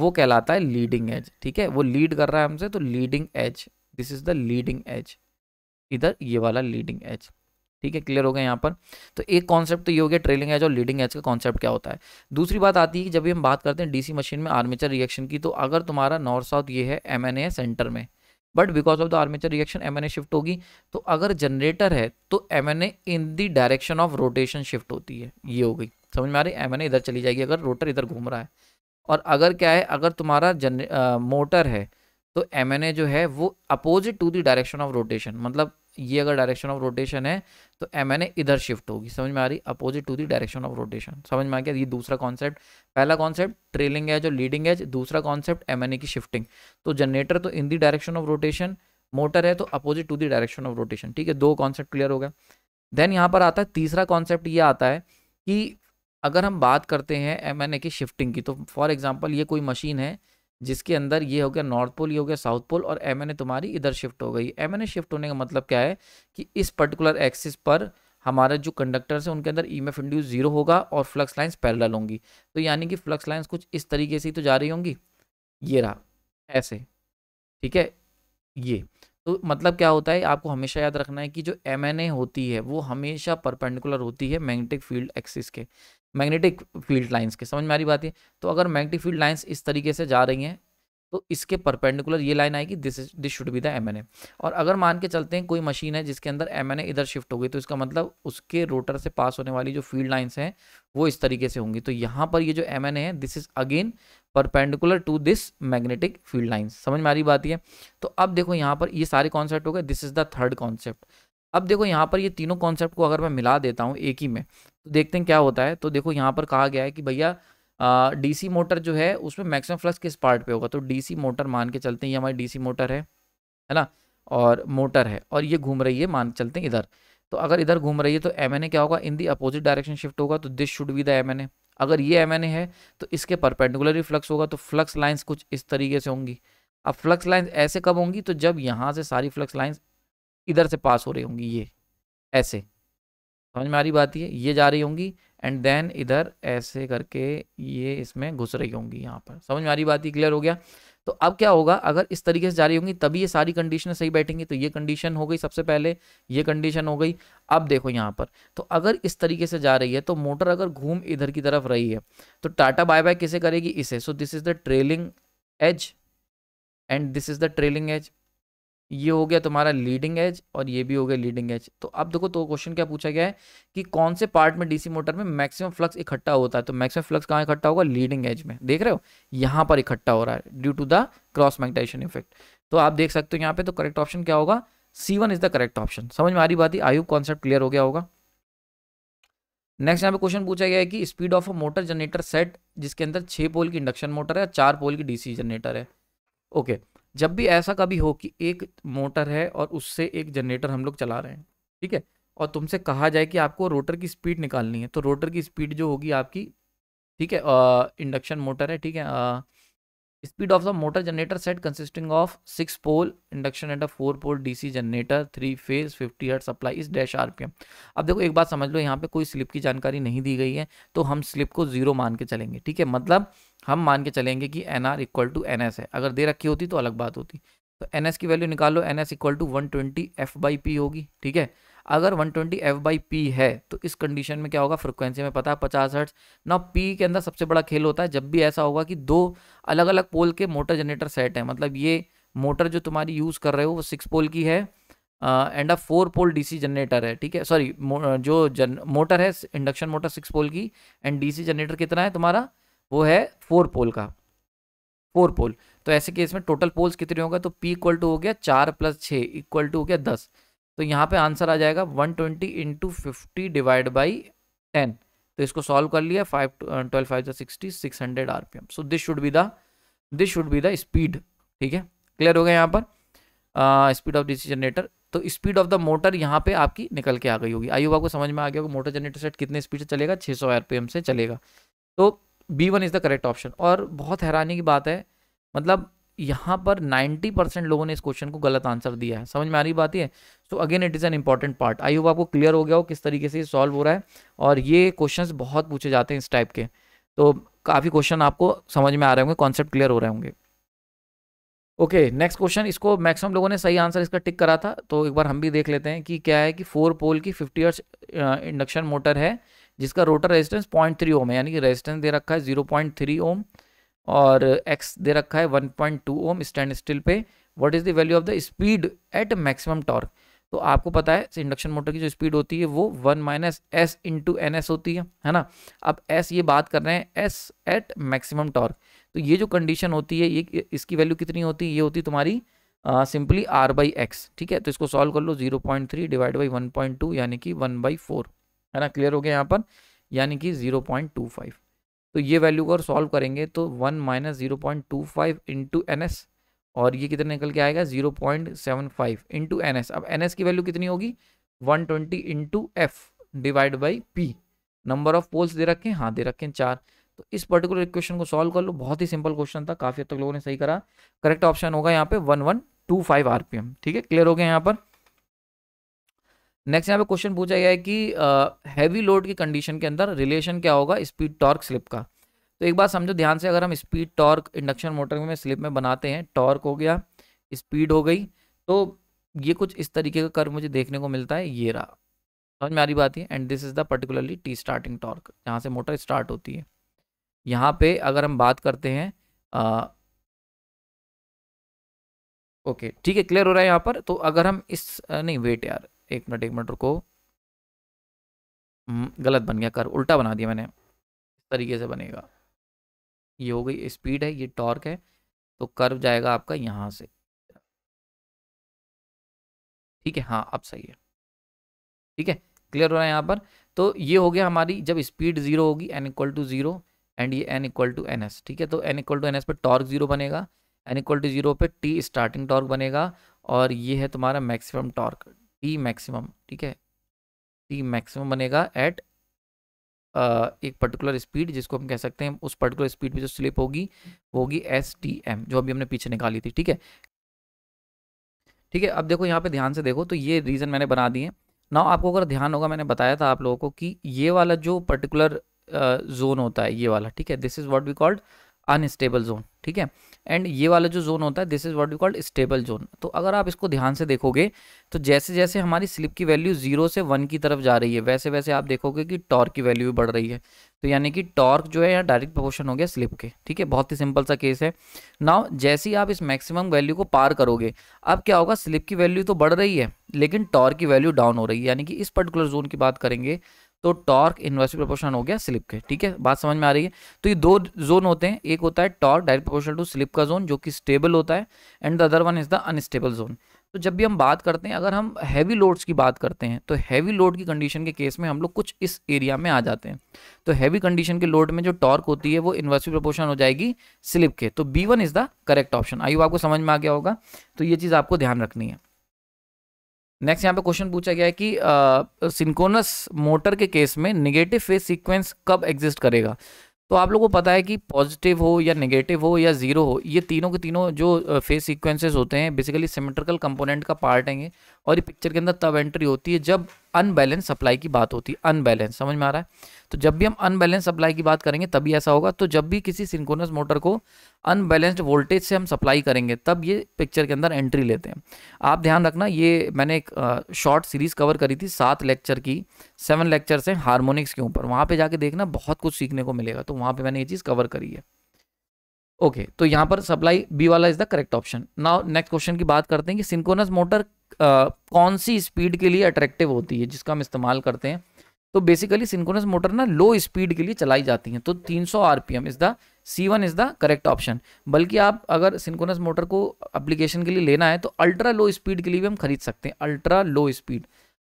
वो कहलाता है लीडिंग एज ठीक है वो लीड कर रहा है हमसे तो leading edge this is the leading edge इधर ये वाला लीडिंग एज ठीक है क्लियर हो गया यहाँ पर तो एक कॉन्सेप्ट तो ये हो गया ट्रेलिंग एज और लीडिंग एज का कॉन्सेप्ट क्या होता है दूसरी बात आती है कि जब हम बात करते हैं डीसी मशीन में आर्मेचर रिएक्शन की तो अगर तुम्हारा नॉर्थ साउथ ये है एम एन है सेंटर में but because of the armature reaction M N A shift होगी तो अगर जनरेटर है तो M N A in the direction of rotation shift होती है ये हो गई समझ में आ रही एम एन ए इधर चली जाएगी अगर रोटर इधर घूम रहा है और अगर क्या है अगर तुम्हारा जन मोटर है तो एम एन ए जो है वो opposite to the direction of rotation मतलब ये अगर डायरेक्शन ऑफ रोटेशन है तो एम एन ए इधर शिफ्ट होगी समझ में आ रही opposite to the direction of rotation समझ में आ गया ये दूसरा कॉन्सेप्ट पहला कॉन्सेप्ट ट्रेलिंग एज और लीडिंग एज दूसरा कॉन्सेप्ट एम एन ए की शिफ्टिंग तो जनरेटर तो in the direction of rotation motor है तो opposite to the direction of rotation ठीक है दो कॉन्सेप्ट क्लियर हो गया देन यहाँ पर आता है तीसरा कॉन्सेप्ट ये आता है कि अगर हम बात करते हैं एम एन ए की शिफ्टिंग की तो फॉर एग्जाम्पल ये कोई मशीन है जिसके अंदर ये हो गया नॉर्थ पोल ये हो गया साउथ पोल और एम तुम्हारी इधर शिफ्ट हो गई एम शिफ्ट होने का मतलब क्या है कि इस पर्टिकुलर एक्सिस पर हमारे जो कंडक्टर्स हैं उनके अंदर ई एम इंड्यूस जीरो होगा और फ्लक्स लाइंस पैरेलल होंगी तो यानी कि फ्लक्स लाइंस कुछ इस तरीके से ही तो जा रही होंगी ये रहा ऐसे ठीक है ये तो मतलब क्या होता है आपको हमेशा याद रखना है कि जो एम होती है वो हमेशा परपेंडिकुलर होती है मैग्नेटिक फील्ड एक्सिस के मैग्नेटिक फील्ड लाइंस के समझ में आ रही बात है तो अगर मैग्नेटिक फील्ड लाइंस इस तरीके से जा रही हैं तो इसके परपेंडिकुलर ये लाइन आएगी this is this should be the M और अगर मान के चलते हैं कोई मशीन है जिसके अंदर एम इधर शिफ्ट हो गई तो इसका मतलब उसके रोटर से पास होने वाली जो फील्ड लाइन्स हैं वो इस तरीके से होंगी तो यहाँ पर ये जो एम है this is again perpendicular to this magnetic field lines समझ में आ रही बात यह तो अब देखो यहाँ पर ये सारे कॉन्सेप्ट हो गए this is the third concept अब देखो यहाँ पर ये तीनों कॉन्सेप्ट को अगर मैं मिला देता हूँ एक ही में तो देखते हैं क्या होता है तो देखो यहाँ पर कहा गया है कि भैया डीसी मोटर जो है उसमें मैक्सिमम फ्लक्स किस पार्ट पे होगा तो डीसी मोटर मान के चलते हैं ये हमारी डीसी मोटर है है ना और मोटर है और ये घूम रही है मान चलते हैं इधर तो अगर इधर घूम रही है तो एम क्या होगा in the opposite direction shift होगा तो this should be the M अगर ये एम है तो इसके परपेंडिकुलरली फ्लक्स होगा तो फ्लक्स लाइन्स कुछ इस तरीके से होंगी अब फ्लक्स लाइन्स ऐसे कब होंगी तो जब यहाँ से सारी फ्लक्स लाइन्स इधर से पास हो रही होंगी ये ऐसे समझ में आ रही बात ये ये जा रही होंगी एंड देन इधर ऐसे करके ये इसमें घुस रही होंगी यहाँ पर समझ में आ रही बात ही क्लियर हो गया तो अब क्या होगा अगर इस तरीके से जारी होंगी तभी ये सारी कंडीशन सही बैठेंगी तो ये कंडीशन हो गई सबसे पहले ये कंडीशन हो गई अब देखो यहाँ पर तो अगर इस तरीके से जा रही है तो मोटर अगर घूम इधर की तरफ रही है तो टाटा बाय बाय किसे करेगी इसे so this is the trailing edge and this is the trailing edge ये हो गया तुम्हारा लीडिंग एज और ये भी हो गया लीडिंग एज तो अब देखो तो क्वेश्चन क्या पूछा गया है कि कौन से पार्ट में डीसी मोटर में मैक्सिमम फ्लक्स इकट्ठा होता है तो मैक्सिमम फ्लक्स कहाँ इकट्ठा होगा लीडिंग एज में देख रहे हो यहाँ पर इकट्ठा हो रहा है due to the cross magnetization effect तो आप देख सकते हो यहाँ पे तो करेक्ट ऑप्शन क्या होगा C one is the correct option समझ में आ रही बात ही आयु कॉन्सेप्ट क्लियर हो गया होगा नेक्स्ट यहाँ पे क्वेश्चन पूछा गया है कि speed of a motor generator set जिसके अंदर छह पोल की इंडक्शन मोटर है चार पोल की डीसी जनरेटर है ओके okay. जब भी ऐसा कभी हो कि एक मोटर है और उससे एक जनरेटर हम लोग चला रहे हैं ठीक है और तुमसे कहा जाए कि आपको रोटर की स्पीड निकालनी है तो रोटर की स्पीड जो होगी आपकी ठीक है इंडक्शन मोटर है ठीक है speed of the motor generator set consisting of six pole induction and four pole pole dc generator three phase fifty hertz supply is dash RPM अब देखो एक बात समझ लो यहाँ पे कोई स्लिप की जानकारी नहीं दी गई है तो हम स्लिप को जीरो मान के चलेंगे ठीक है मतलब हम मान के चलेंगे कि N R equal to N S है अगर दे रखी होती तो अलग बात होती तो एन एस की वैल्यू निकालो N S equal to one twenty F by P होगी ठीक है अगर 120 ट्वेंटी एफ बाई पी है तो इस कंडीशन में क्या होगा फ्रिक्वेंसी में पता है पचास हर्ट्स ना पी के अंदर सबसे बड़ा खेल होता है जब भी ऐसा होगा कि दो अलग अलग पोल के मोटर जनरेटर सेट हैं मतलब ये मोटर जो तुम्हारी यूज़ कर रहे हो वो सिक्स पोल की है and a four pole DC generator है ठीक है सॉरी जो जन मोटर है इंडक्शन मोटर सिक्स पोल की एंड डीसी जनरेटर कितना है तुम्हारा वो है फोर पोल का फोर पोल तो ऐसे केस में टोटल पोल्स कितने होगा तो पी इक्वल टू हो गया चार प्लस छः इक्वल टू हो गया दस तो यहाँ पे आंसर आ जाएगा 120 twenty into fifty divide by ten तो इसको सॉल्व कर लिया फाइव ट्वेल्व फाइव जो sixty six hundred R P M so this should be the this should be the speed ठीक है क्लियर हो गया यहाँ पर स्पीड ऑफ डीसी जनरेटर तो स्पीड ऑफ द मोटर यहाँ पे आपकी निकल के आ गई होगी आयु को समझ में आ गया होगा मोटर जनरेटर सेट कितने स्पीड से चलेगा 600 सौ एम से चलेगा तो B one is the correct option और बहुत हैरानी की बात है मतलब यहाँ पर 90 परसेंट लोगों ने इस क्वेश्चन को गलत आंसर दिया है समझ में आ रही बात है so again it is an important part I hope आपको क्लियर हो गया हो किस तरीके से ये सॉल्व हो रहा है और ये क्वेश्चन बहुत पूछे जाते हैं इस टाइप के तो काफ़ी क्वेश्चन आपको समझ में आ रहे होंगे कॉन्सेप्ट क्लियर हो रहे होंगे ओके नेक्स्ट क्वेश्चन इसको मैक्सिमम लोगों ने सही आंसर इसका टिक करा था तो एक बार हम भी देख लेते हैं कि क्या है कि फोर पोल की फिफ्टी ईयर्स इंडक्शन मोटर है जिसका rotor resistance point three ohm है यानी कि रेजिस्टेंस दे रखा है जीरो पॉइंट थ्री ओम और एक्स दे रखा है 1.2 point two ohm standstill पे what is the value of the speed at maximum torque तो आपको पता है इंडक्शन मोटर की जो स्पीड होती है वो one minus S into N S होती है है ना अब एस ये बात कर रहे हैं एस एट मैक्सिमम टॉर्क तो ये जो कंडीशन होती है ये इसकी वैल्यू कितनी होती है ये होती तुम्हारी सिंपली आर बाई एक्स ठीक है तो इसको सॉल्व कर लो zero point three divide by one point two यानी कि वन बाई फोर है ना क्लियर हो गया यहाँ पर यानी कि जीरो पॉइंट टू फाइव तो ये वैल्यू को सॉल्व करेंगे तो one minus zero point two five into N S और ये कितना निकल के आएगा zero point seven five into N S अब एन एस की वैल्यू कितनी होगी one twenty into F divide by P number of poles दे रखें हाँ दे रखें चार तो इस पर्टिकुलर क्वेश्चन को सॉल्व कर लो बहुत ही सिंपल क्वेश्चन था काफी हद तक लोगों ने सही करा करेक्ट ऑप्शन होगा यहाँ पे one one two five RPM ठीक है क्लियर हो गया यहाँ पर नेक्स्ट यहाँ पे क्वेश्चन पूछा गया है कि हैवी लोड की कंडीशन के अंदर रिलेशन क्या होगा स्पीड टॉर्क स्लिप का तो एक बात समझो ध्यान से अगर हम स्पीड टॉर्क इंडक्शन मोटर में स्लिप में बनाते हैं टॉर्क हो गया स्पीड हो गई तो ये कुछ इस तरीके का कर मुझे देखने को मिलता है ये रहा समझ में आ रही बात है and this is the particularly T starting torque जहाँ से मोटर स्टार्ट होती है यहाँ पे अगर हम बात करते हैं आ, ओके ठीक है क्लियर हो रहा है यहाँ पर तो अगर हम इस नहीं वेट यार एक मिनट एक मिनट रुको हम्म, गलत बन गया कर उल्टा बना दिया मैंने इस तरीके से बनेगा ये हो गई स्पीड है ये टॉर्क है तो कर्व जाएगा आपका यहाँ से ठीक है हाँ अब सही है ठीक है क्लियर हो रहा है यहाँ पर तो ये हो गया हमारी जब स्पीड जीरो होगी N equal to zero and ये N equal to N S ठीक है तो N equal to N S पर टॉर्क जीरो बनेगा एन इक्वल टू जीरो पर टी स्टार्टिंग टॉर्क बनेगा और ये है तुम्हारा मैक्सिमम टॉर्क टी मैक्सिमम ठीक है टी मैक्सिमम बनेगा एट एक पर्टिकुलर स्पीड जिसको हम कह सकते हैं उस पर्टिकुलर स्पीड में जो स्लिप होगी वो होगी एस टी एम जो अभी हमने पीछे निकाली थी ठीक है ठीक है अब देखो यहाँ पे ध्यान से देखो तो ये रीज़न मैंने बना दिए ना आपको अगर ध्यान होगा मैंने बताया था आप लोगों को कि ये वाला जो पर्टिकुलर जोन होता है ये वाला ठीक है this is what we called unstable zone ठीक है एंड ये वाला जो जोन होता है this is what we called stable zone तो अगर आप इसको ध्यान से देखोगे तो जैसे जैसे हमारी स्लिप की वैल्यू जीरो से वन की तरफ जा रही है वैसे वैसे आप देखोगे कि टॉर्क की वैल्यू भी बढ़ रही है तो यानी कि टॉर्क जो है यहाँ डायरेक्ट प्रोपोर्शन हो गया स्लिप के ठीक है बहुत ही सिंपल सा केस है नाउ जैसे ही आप इस मैक्सिमम वैल्यू को पार करोगे अब क्या होगा स्लिप की वैल्यू तो बढ़ रही है लेकिन टॉर्क की वैल्यू डाउन हो रही है यानी कि इस पर्टिकुलर जोन की बात करेंगे तो टॉर्क इन्वर्सली प्रोपोर्शनल हो गया स्लिप के ठीक है बात समझ में आ रही है तो ये दो जोन होते हैं एक होता है torque direct proportional to slip का जोन जो कि स्टेबल होता है and the other one is the unstable zone तो जब भी हम बात करते हैं अगर हम हैवी लोड्स की बात करते हैं तो हैवी लोड की कंडीशन के केस में हम लोग कुछ इस एरिया में आ जाते हैं तो हैवी कंडीशन के लोड में जो टॉर्क होती है वो इन्वर्सिव प्रोपोर्शन हो जाएगी स्लिप के तो B one is the correct option आई आपको समझ में आ गया होगा तो ये चीज़ आपको ध्यान रखनी है नेक्स्ट यहाँ पे क्वेश्चन पूछा गया है कि सिंकोनस मोटर के केस में निगेटिव फेज सीक्वेंस कब एग्जिस्ट करेगा तो आप लोगों को पता है कि पॉजिटिव हो या नेगेटिव हो या ज़ीरो हो ये तीनों के तीनों जो फेस सीक्वेंसेस होते हैं बेसिकली सिमेट्रिकल कंपोनेंट का पार्ट हैं ये और ये पिक्चर के अंदर तब एंट्री होती है जब अनबैलेंस सप्लाई की बात होती है अनबैलेंस समझ में आ रहा है तो जब भी हम अनबैलेंस सप्लाई की बात करेंगे तभी ऐसा होगा तो जब भी किसी सिंकोनस मोटर को अनबैलेंस्ड वोल्टेज से हम सप्लाई करेंगे तब ये पिक्चर के अंदर एंट्री लेते हैं आप ध्यान रखना ये मैंने एक शॉर्ट सीरीज़ कवर करी थी सात लेक्चर की सेवन लेक्चर्स हैं हारमोनिक्स के ऊपर वहाँ पर जाके देखना बहुत कुछ सीखने को मिलेगा तो वहाँ पर मैंने ये चीज़ कवर करी है ओके तो यहाँ पर सप्लाई बी वाला is the correct option now next question की बात करते हैं कि सिंकोनस मोटर कौन सी स्पीड के लिए अट्रैक्टिव होती है जिसका हम इस्तेमाल करते हैं तो बेसिकली सिंकोनस मोटर ना लो स्पीड के लिए चलाई जाती है तो 300 RPM is the C one is the correct option बल्कि आप अगर सिंकोनस मोटर को अप्लीकेशन के लिए लेना है तो अल्ट्रा लो स्पीड के लिए भी हम खरीद सकते हैं ultra low speed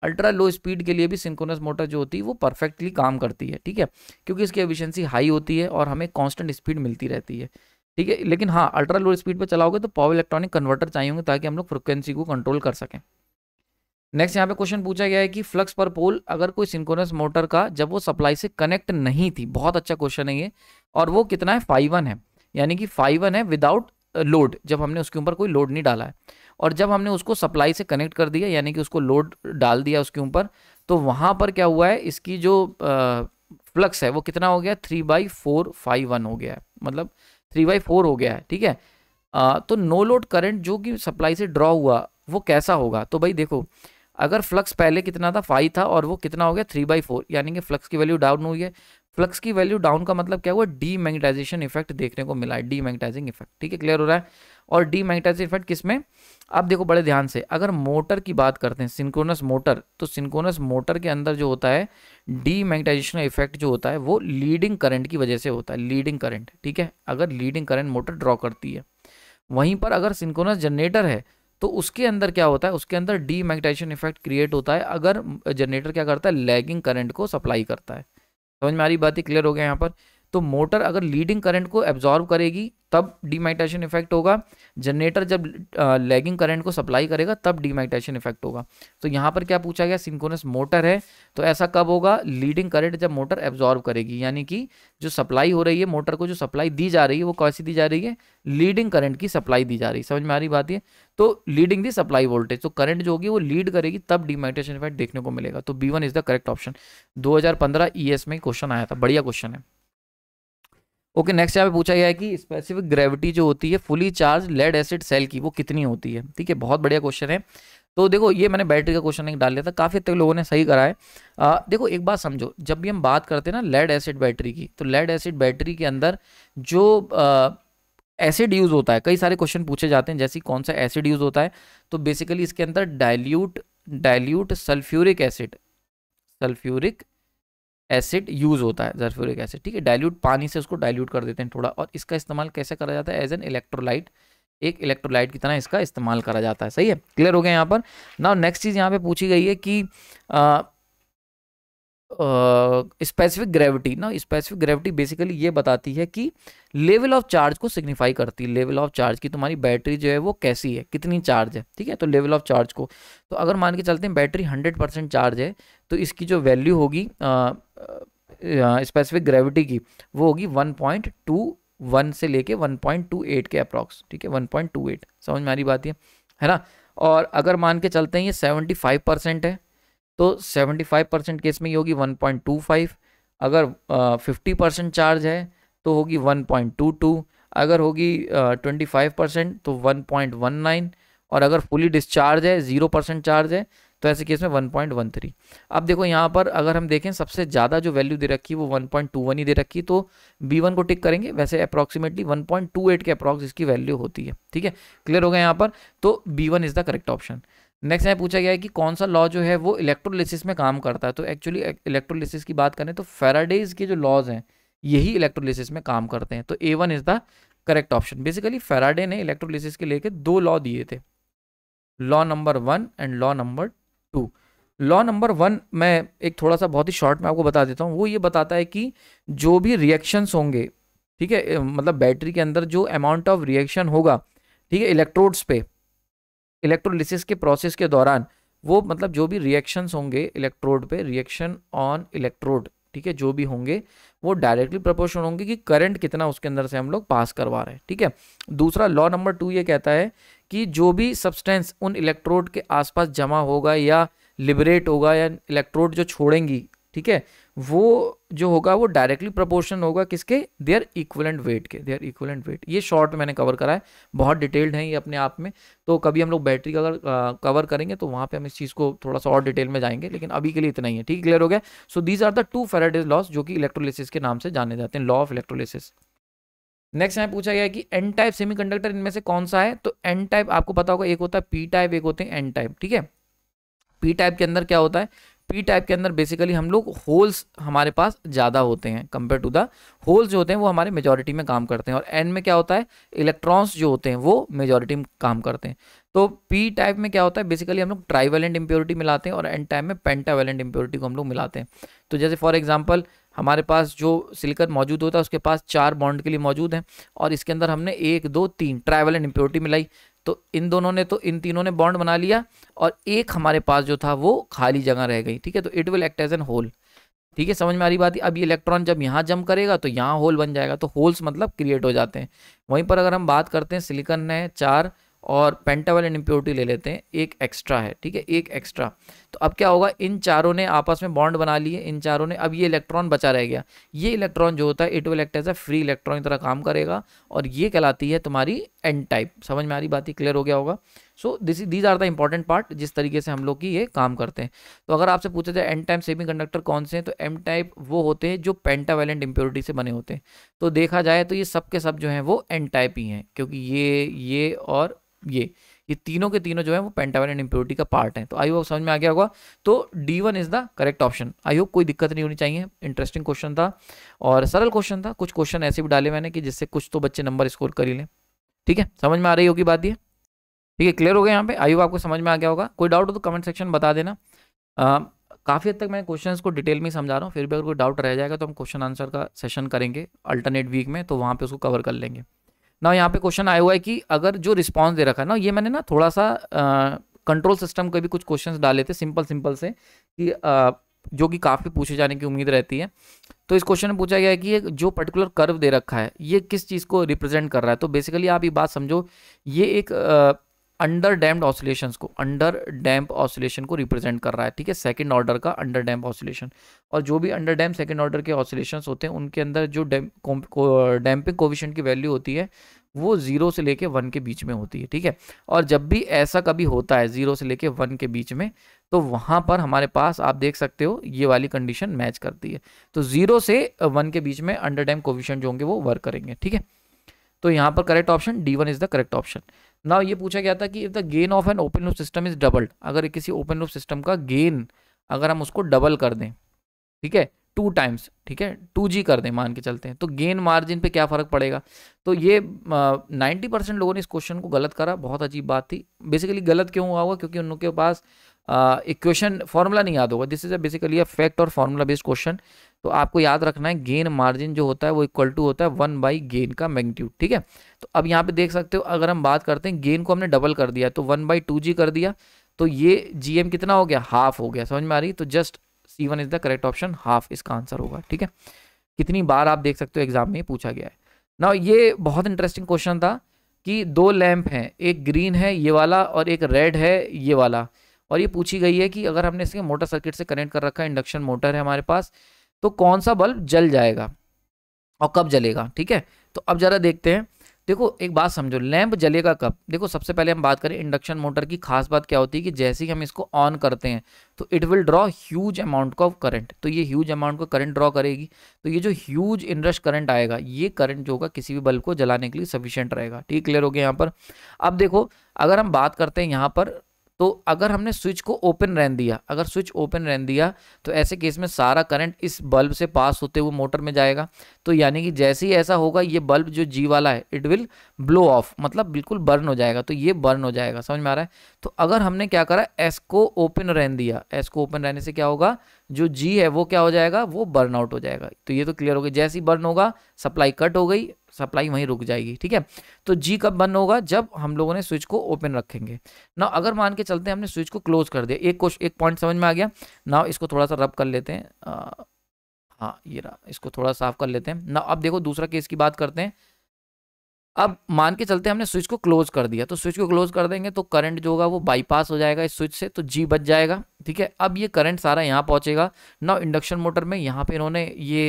ultra low speed के लिए भी सिंक्रोनस मोटर जो होती है वो परफेक्टली काम करती है ठीक है क्योंकि इसकी एफिशिएंसी हाई होती है और हमें कांस्टेंट स्पीड मिलती रहती है ठीक है लेकिन हाँ अल्ट्रा लो स्पीड पर चलाओगे तो पावर इलेक्ट्रॉनिक कन्वर्टर चाहिए होंगे ताकि हम लोग फ्रिक्वेंसी को कंट्रोल कर सकें नेक्स्ट यहाँ पे क्वेश्चन पूछा गया है कि फ्लक्स पर पोल अगर कोई सिंक्रोनस मोटर का जब वो सप्लाई से कनेक्ट नहीं थी बहुत अच्छा क्वेश्चन है ये और वो कितना है फाइव वन है यानी कि फाइव वन है विदाउट लोड जब हमने उसके ऊपर कोई लोड नहीं डाला है और जब हमने उसको सप्लाई से कनेक्ट कर दिया यानी कि उसको लोड डाल दिया उसके ऊपर तो वहाँ पर क्या हुआ है इसकी जो फ्लक्स है वो कितना हो गया three by four five one हो गया है मतलब थ्री बाई फोर हो गया है ठीक है आ, तो नो लोड करंट जो कि सप्लाई से ड्रॉ हुआ वो कैसा होगा तो भाई देखो अगर फ्लक्स पहले कितना था फाइव था और वो कितना हो गया थ्री बाई फोर यानी कि फ्लक्स की वैल्यू डाउन हुई है फ्लक्स की वैल्यू डाउन का मतलब क्या हुआ डी मैग्नेटाइजेशन इफेक्ट देखने को मिला है डी मैग्नेटाइजिंग इफेक्ट ठीक है क्लियर हो रहा है और डी मैग्नेटाइजिंग इफेक्ट किसमें आप देखो बड़े ध्यान से अगर मोटर की बात करते हैं सिंक्रोनस मोटर तो सिंक्रोनस मोटर के अंदर जो होता है डी मैग्नेटाइजेशन इफेक्ट जो होता है वो लीडिंग करंट की वजह से होता है लीडिंग करंट ठीक है अगर लीडिंग करंट मोटर ड्रॉ करती है वहीं पर अगर सिंक्रोनस जनरेटर है तो उसके अंदर क्या होता है उसके अंदर डी मैग्नेटाइजेशन इफेक्ट क्रिएट होता है अगर जनरेटर क्या करता है लैगिंग करंट को सप्लाई करता है समझ में आ रही बातें क्लियर हो गया यहाँ पर तो मोटर अगर लीडिंग करंट को एब्जॉर्व करेगी तब डिमाइटेशन इफेक्ट होगा जनरेटर जब लैगिंग करंट को सप्लाई करेगा तब डिमाइटेशन इफेक्ट होगा तो यहाँ पर क्या पूछा गया सिंकोनस मोटर है तो ऐसा कब होगा लीडिंग करंट जब मोटर एब्जॉर्व करेगी यानी कि जो सप्लाई हो रही है मोटर को जो सप्लाई दी जा रही है वो कैसी दी जा रही है लीडिंग करंट की सप्लाई दी जा रही है समझ में आ रही बात ये तो लीडिंग दी सप्लाई वोल्टेज तो करंट जो होगी वो लीड करेगी तब डिमाइटेशन इफेक्ट देखने को मिलेगा तो B is the correct option दो हजार पंद्रह ई e एस में क्वेश्चन आया था बढ़िया क्वेश्चन है ओके नेक्स्ट यहाँ पे पूछा गया है कि स्पेसिफिक ग्रेविटी जो होती है fully charge lead acid cell की वो कितनी होती है ठीक है बहुत बढ़िया क्वेश्चन है तो देखो ये मैंने बैटरी का क्वेश्चन एक डाल लिया था काफ़ी हद तक लोगों ने सही करा है आ, देखो एक बात समझो जब भी हम बात करते हैं ना लेड एसिड बैटरी की तो लेड एसिड बैटरी के अंदर जो आ, एसिड यूज़ होता है कई सारे क्वेश्चन पूछे जाते हैं जैसे कौन सा एसिड यूज़ होता है तो बेसिकली इसके अंदर dilute dilute sulphuric acid sulphuric acid use होता है जरफ्यूरिक एसिड ठीक है डाइल्यूट पानी से उसको डाइल्यूट कर देते हैं थोड़ा और इसका इस्तेमाल कैसे करा जाता है एज एन इलेक्ट्रोलाइट एक इलेक्ट्रोलाइट की तरह इसका इस्तेमाल करा जाता है सही है क्लियर हो गया यहाँ पर ना नेक्स्ट चीज़ यहाँ पे पूछी गई है कि आ, स्पेसिफिक ग्रेविटी ना स्पेसिफिक ग्रेविटी बेसिकली ये बताती है कि लेवल ऑफ चार्ज को सिग्निफाई करती है लेवल ऑफ चार्ज की तुम्हारी बैटरी जो है वो कैसी है कितनी चार्ज है ठीक है तो लेवल ऑफ चार्ज को तो अगर मान के चलते हैं बैटरी हंड्रेड परसेंट चार्ज है तो इसकी जो वैल्यू होगी स्पेसिफिक ग्रेविटी की वो होगी वन पॉइंट टू वन से लेके वन पॉइंट टू एट के अप्रॉक्स ठीक है वन पॉइंट टू एट समझ में आ रही बात है है ना और अगर मान के चलते हैं ये सेवेंटी फाइव परसेंट है तो 75 परसेंट केस में ये होगी 1.25 अगर फिफ्टी परसेंट चार्ज है तो होगी 1.22 अगर होगी ट्वेंटी फाइव परसेंट तो 1.19 और अगर फुली डिस्चार्ज है ज़ीरो परसेंट चार्ज है तो ऐसे केस में 1.13 अब देखो यहाँ पर अगर हम देखें सबसे ज़्यादा जो वैल्यू दे रखी है वो 1.21 ही दे रखी तो B1 को टिक करेंगे वैसे अप्रॉक्सीमेटली 1.28 के अप्रॉक्स इसकी वैल्यू होती है ठीक है क्लियर हो गया यहाँ पर तो B1 is the correct option next यहाँ पूछा गया है कि कौन सा लॉ जो है वो इलेक्ट्रोलिसिस में काम करता है तो एक्चुअली इलेक्ट्रोलिसिस uh, की बात करें तो फेराडेज के जो लॉज हैं यही इलेक्ट्रोलिसिस में काम करते हैं तो A one is the correct option basically Faraday ने इलेक्ट्रोलिसिस के लेके दो लॉ दिए थे law number one and law number two law number one मैं एक थोड़ा सा बहुत ही शॉर्ट में आपको बता देता हूँ वो ये बताता है कि जो भी रिएक्शंस होंगे ठीक है मतलब बैटरी के अंदर जो अमाउंट ऑफ रिएक्शन होगा ठीक है इलेक्ट्रोड्स पे इलेक्ट्रोलिसिस के प्रोसेस के दौरान वो मतलब जो भी रिएक्शंस होंगे इलेक्ट्रोड पे रिएक्शन ऑन इलेक्ट्रोड ठीक है जो भी होंगे वो डायरेक्टली प्रपोर्शन होंगे कि करंट कितना उसके अंदर से हम लोग पास करवा रहे हैं ठीक है दूसरा लॉ नंबर टू ये कहता है कि जो भी सब्सटेंस उन इलेक्ट्रोड के आसपास जमा होगा या लिबरेट होगा या इलेक्ट्रोड जो छोड़ेंगी ठीक है वो जो होगा वो डायरेक्टली प्रपोर्शन होगा किसके देयर इक्वलेंट वेट के देयर इक्वलेंट वेट ये शॉर्ट मैंने कवर करा है बहुत डिटेल्ड है ये अपने आप में तो कभी हम लोग बैटरी का अगर कवर करेंगे तो वहाँ पे हम इस चीज़ को थोड़ा सा और डिटेल में जाएंगे लेकिन अभी के लिए इतना ही है ठीक क्लियर हो गया so these are the two Faraday's laws जो कि इलेक्ट्रोलिसिस के नाम से जाने जाते हैं लॉ ऑफ इलेक्ट्रोलिसिस नेक्स्ट यहाँ पूछा गया कि एन टाइप कंडक्टर इनमें से कौन सा है तो एन टाइप आपको पता होगा एक होता है पी टाइप एक होते हैं एन टाइप ठीक है पी टाइप के अंदर क्या होता है पी टाइप के अंदर बेसिकली हम लोग होल्स हमारे पास ज़्यादा होते हैं कंपेयर टू द होल्स जो होते हैं वो हमारे मेजोरिटी में काम करते हैं और एन में क्या होता है इलेक्ट्रॉन्स जो होते हैं वो मेजोरिटी में काम करते हैं तो पी टाइप में क्या होता है बेसिकली हम लोग ट्राइवेलेंट इम्प्योरिटी मिलाते हैं और एन टाइप में पेंटावेलेंट इम्प्योरिटी को हम लोग मिलाते हैं तो जैसे फॉर एग्जाम्पल हमारे पास जो सिलिकन मौजूद होता है उसके पास चार बॉन्ड के लिए मौजूद हैं और इसके अंदर हमने एक दो तीन ट्राइवेलेंट इम्प्योरिटी मिलाई तो इन दोनों ने तो इन तीनों ने बॉन्ड बना लिया और एक हमारे पास जो था वो खाली जगह रह गई ठीक है तो it will act as an hole ठीक है समझ में आ रही बात है अब ये इलेक्ट्रॉन जब यहाँ जम करेगा तो यहाँ होल बन जाएगा तो होल्स मतलब क्रिएट हो जाते हैं वहीं पर अगर हम बात करते हैं सिलिकन ने चार और एंड इम्प्योरिटी ले लेते हैं एक एक्स्ट्रा है ठीक है एक एक्स्ट्रा तो अब क्या होगा इन चारों ने आपस में बॉन्ड बना लिए इन चारों ने अब ये इलेक्ट्रॉन बचा रह गया ये इलेक्ट्रॉन जो होता है it will act as a free electron की तरह काम करेगा और ये कहलाती है तुम्हारी एन टाइप समझ में आ रही बात ही क्लियर हो गया होगा so this these are the important part जिस तरीके से हम लोग की ये काम करते हैं तो अगर आपसे पूछा जाए एन टाइप सेमी कंडक्टर कौन से हैं तो एम टाइप वो होते हैं जो पेंटावेलेंट इम्प्योरिटी से बने होते हैं तो देखा जाए तो ये सब के सब जो हैं वो एन टाइप ही हैं क्योंकि ये ये और ये ये तीनों के तीनों जो है वो पेंटावन इम्प्योरिटी का पार्ट है तो आई होप समझ में आ गया होगा तो D one is the correct option I hope कोई दिक्कत नहीं होनी चाहिए इंटरेस्टिंग क्वेश्चन था और सरल क्वेश्चन था कुछ क्वेश्चन ऐसे भी डाले मैंने कि जिससे कुछ तो बच्चे नंबर स्कोर कर ही लें ठीक है समझ में आ रही होगी बात ये ठीक है क्लियर हो गया यहाँ पे आई होप आपको समझ में आ गया होगा कोई डाउट हो तो कमेंट सेक्शन बता देना काफ़ी हद तक मैं क्वेश्चन को डिटेल में समझा रहा हूँ फिर भी अगर कोई डाउट रह जाएगा तो हम क्वेश्चन आंसर का सेशन करेंगे अल्टरनेट वीक में तो वहाँ पर उसको कवर कर लेंगे ना यहाँ पे क्वेश्चन आया हुआ है कि अगर जो रिस्पॉन्स दे रखा है ना ये मैंने ना थोड़ा सा कंट्रोल सिस्टम के भी कुछ क्वेश्चंस डाले थे सिंपल सिंपल से कि आ, जो कि काफ़ी पूछे जाने की उम्मीद रहती है तो इस क्वेश्चन में पूछा गया है कि ये जो पर्टिकुलर कर्व दे रखा है ये किस चीज़ को रिप्रेजेंट कर रहा है तो बेसिकली आप ये बात समझो ये एक आ, अंडर डैम्प्ड ऑसिलेशन को अंडर डैम्प ऑसिलेशन को रिप्रेजेंट कर रहा है ठीक है सेकंड ऑर्डर का अंडर डैम्प ऑसिलेशन और जो भी अंडर डैम्प सेकंड ऑर्डर के ऑसिलेशन होते हैं उनके अंदर जो डैम्पिंग कोविशन की वैल्यू होती है वो जीरो से लेके वन के बीच में होती है ठीक है और जब भी ऐसा कभी होता है जीरो से लेके वन के बीच में तो वहाँ पर हमारे पास आप देख सकते हो ये वाली कंडीशन मैच करती है तो जीरो से वन के बीच में अंडर डैम कोविशन जो होंगे वो वर्क करेंगे ठीक है तो यहाँ पर correct option D one is the correct option ना ये पूछा गया था कि if the gain of an open loop system is doubled अगर किसी ओपन लूप सिस्टम का गेन अगर हम उसको डबल कर दें ठीक है टू टाइम्स ठीक है टू जी कर दें मान के चलते हैं तो गेन मार्जिन पे क्या फ़र्क पड़ेगा तो ये नाइन्टी परसेंट लोगों ने इस क्वेश्चन को गलत करा बहुत अजीब बात थी बेसिकली गलत क्यों हुआ होगा क्योंकि उन लोगों के पास इक्वेशन फार्मूला नहीं याद होगा this is a basically a fact और फार्मूला बेस्ड क्वेश्चन तो आपको याद रखना है गेन मार्जिन जो होता है वो इक्वल टू होता है वन बाई गेन का मैग्नीट्यूड ठीक है तो अब यहाँ पे देख सकते हो अगर हम बात करते हैं गेन को हमने डबल कर दिया तो वन बाई टू जी कर दिया तो ये जी एम कितना हो गया हाफ हो गया समझ में आ रही तो just C one is the correct option half इसका आंसर होगा ठीक है कितनी बार आप देख सकते हो एग्जाम में पूछा गया है ना ये बहुत इंटरेस्टिंग क्वेश्चन था कि दो लैम्प हैं एक ग्रीन है ये वाला और एक रेड है ये वाला और ये पूछी गई है कि अगर हमने इसके मोटर सर्किट से कनेक्ट कर रखा है इंडक्शन मोटर है हमारे पास तो कौन सा बल्ब जल जाएगा और कब जलेगा ठीक है तो अब ज़रा देखते हैं देखो एक बात समझो लैंप जलेगा कब देखो सबसे पहले हम बात करें इंडक्शन मोटर की खास बात क्या होती है कि जैसे ही हम इसको ऑन करते हैं तो it will draw huge amount of current तो ये ह्यूज अमाउंट का करंट ड्रॉ करेगी तो ये जो ह्यूज इनरश करंट आएगा ये करंट जो होगा किसी भी बल्ब को जलाने के लिए सफिशियंट रहेगा ठीक क्लियर हो गया यहाँ पर अब देखो अगर हम बात करते हैं यहाँ पर तो अगर हमने स्विच को ओपन रहन दिया अगर स्विच ओपन रहन दिया तो ऐसे केस में सारा करंट इस बल्ब से पास होते हुए मोटर में जाएगा तो यानी कि जैसे ही ऐसा होगा ये बल्ब जो जी वाला है इट विल ब्लो ऑफ मतलब बिल्कुल बर्न हो जाएगा तो ये बर्न हो जाएगा समझ में आ रहा है तो अगर हमने क्या करा एस को ओपन रहन दिया एस को ओपन रहने से क्या होगा जो जी है वो क्या हो जाएगा वो बर्न आउट हो जाएगा तो ये तो क्लियर हो गया जैसे ही बर्न होगा सप्लाई कट हो गई सप्लाई वहीं रुक जाएगी ठीक है तो जी कब बंद होगा जब हम लोगों ने स्विच को ओपन रखेंगे ना अगर मान के चलते हमने स्विच को क्लोज कर दिया एक क्वेश्चन एक पॉइंट समझ में आ गया ना इसको थोड़ा सा रब कर लेते हैं हाँ ये रहा इसको थोड़ा साफ कर लेते हैं ना अब देखो दूसरा केस की बात करते हैं अब मान के चलते हमने स्विच को क्लोज कर दिया तो स्विच को क्लोज कर देंगे तो करंट जो होगा वो बाईपास हो जाएगा इस स्विच से तो जी बच जाएगा ठीक है अब ये करंट सारा यहाँ पहुँचेगा ना इंडक्शन मोटर में यहाँ पे इन्होंने ये